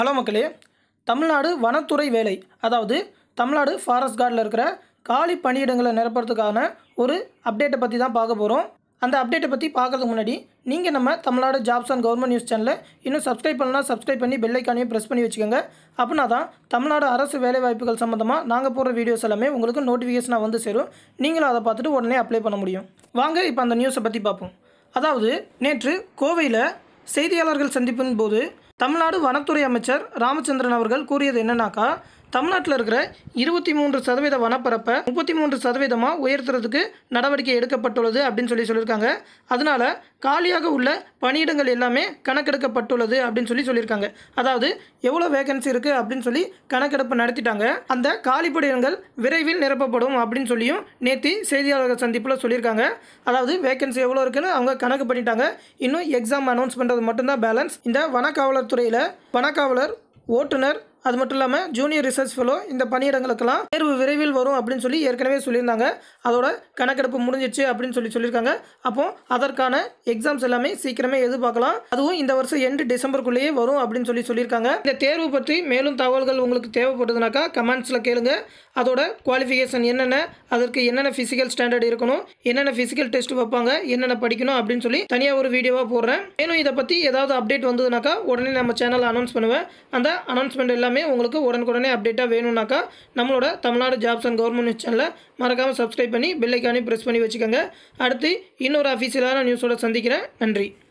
hello மக்களே தமிழ்நாடு வனத்துறை வேலை அதாவது தமிழ்நாடு ஃபாரஸ்ட் கார்டில் இருக்கிற காலி பணியிடங்களை நிரப்புறதுக்கான ஒரு அப்டேட்டை பற்றி தான் பார்க்க போகிறோம் அந்த அப்டேட்டை பற்றி பார்க்கறதுக்கு முன்னாடி நீங்கள் நம்ம Tamil Nadu jobs and government news சேனலை இன்னும் சப்ஸ்கிரைப் பண்ணலாம் சப்ஸ்கிரைப் பண்ணி பெல்லைக்கானையும் ப்ரெஸ் பண்ணி வச்சுக்கோங்க அப்படின்னா தான் தமிழ்நாடு அரசு வேலைவாய்ப்புகள் சம்மந்தமாக நாங்கள் போடுற வீடியோஸ் எல்லாமே உங்களுக்கு நோட்டிஃபிகேஷனாக வந்து சேரும் நீங்களும் அதை பார்த்துட்டு உடனே அப்ளை பண்ண முடியும் வாங்க இப்போ அந்த நியூஸை பற்றி பார்ப்போம் அதாவது நேற்று கோவையில் செய்தியாளர்கள் சந்திப்பின் போது தமிழ்நாடு வனத்துறை அமைச்சர் ராமச்சந்திரன் அவர்கள் கூறியது என்னன்னாக்கா தமிழ்நாட்டில் இருக்கிற இருபத்தி மூன்று சதவீத வனப்பரப்பை முப்பத்தி மூன்று சதவீதமாக உயர்த்துறதுக்கு நடவடிக்கை எடுக்கப்பட்டுள்ளது அப்படின்னு சொல்லி சொல்லியிருக்காங்க அதனால் காலியாக உள்ள பணியிடங்கள் எல்லாமே கணக்கெடுக்கப்பட்டுள்ளது அப்படின்னு சொல்லி சொல்லியிருக்காங்க அதாவது எவ்வளோ வேகன்சி இருக்குது அப்படின்னு சொல்லி கணக்கெடுப்பு நடத்திட்டாங்க அந்த காலிப்படையங்கள் விரைவில் நிரப்பப்படும் அப்படின்னு சொல்லியும் நேற்று செய்தியாளர்கள் சந்திப்பில் சொல்லியிருக்காங்க அதாவது வேகன்சி எவ்வளோ இருக்குன்னு அவங்க கணக்கு பண்ணிட்டாங்க இன்னும் எக்ஸாம் அனௌன்ஸ் பண்ணுறது மட்டும்தான் பேலன்ஸ் இந்த வனக்காவலர் துறையில் வனக்காவலர் ஓட்டுநர் அது மட்டும் இல்லாமல் ஜூனியர் ரிசர்ச் ஃபெலோ இந்த பணியிடங்களுக்கெல்லாம் தேர்வு விரைவில் வரும் அப்படின்னு சொல்லி ஏற்கனவே சொல்லியிருந்தாங்க அதோட கணக்கெடுப்பு முடிஞ்சிச்சு அப்படின்னு சொல்லி சொல்லியிருக்காங்க அப்போ அதற்கான எக்ஸாம்ஸ் எல்லாமே சீக்கிரமே எதிர்பார்க்கலாம் அதுவும் இந்த வருஷம் எண்டு டிசம்பருக்குள்ளேயே வரும் அப்படின்னு சொல்லி சொல்லியிருக்காங்க இந்த தேர்வு பற்றி மேலும் தகவல்கள் உங்களுக்கு தேவைப்படுதுனாக்கா கமெண்ட்ஸில் கேளுங்க அதோட குவாலிஃபிகேஷன் என்னென்ன அதற்கு என்னென்ன ஃபிசிக்கல் ஸ்டாண்டர்ட் இருக்கணும் என்னென்ன ஃபிசிக்கல் டெஸ்ட் வைப்பாங்க என்னென்ன படிக்கணும் அப்படின்னு சொல்லி தனியாக ஒரு வீடியோவாக போடுறேன் மேலும் இதை பற்றி ஏதாவது அப்டேட் வந்ததுனாக்கா உடனே நம்ம சேனலில் அனௌன்ஸ் பண்ணுவேன் அந்த அனௌன்ஸ்மெண்ட் எல்லாமே உங்களுக்கு உடனுக்குடனே அப்டேட்டாக வேணும்னாக்கா நம்மளோட Tamil Nadu jobs and government news சேனலில் மறக்காமல் சப்ஸ்கிரைப் பண்ணி பெல்லைக்கானே ப்ரெஸ் பண்ணி வச்சுக்கோங்க அடுத்து இன்னொரு அஃபீஷியலான நியூஸோட சந்திக்கிறேன் நன்றி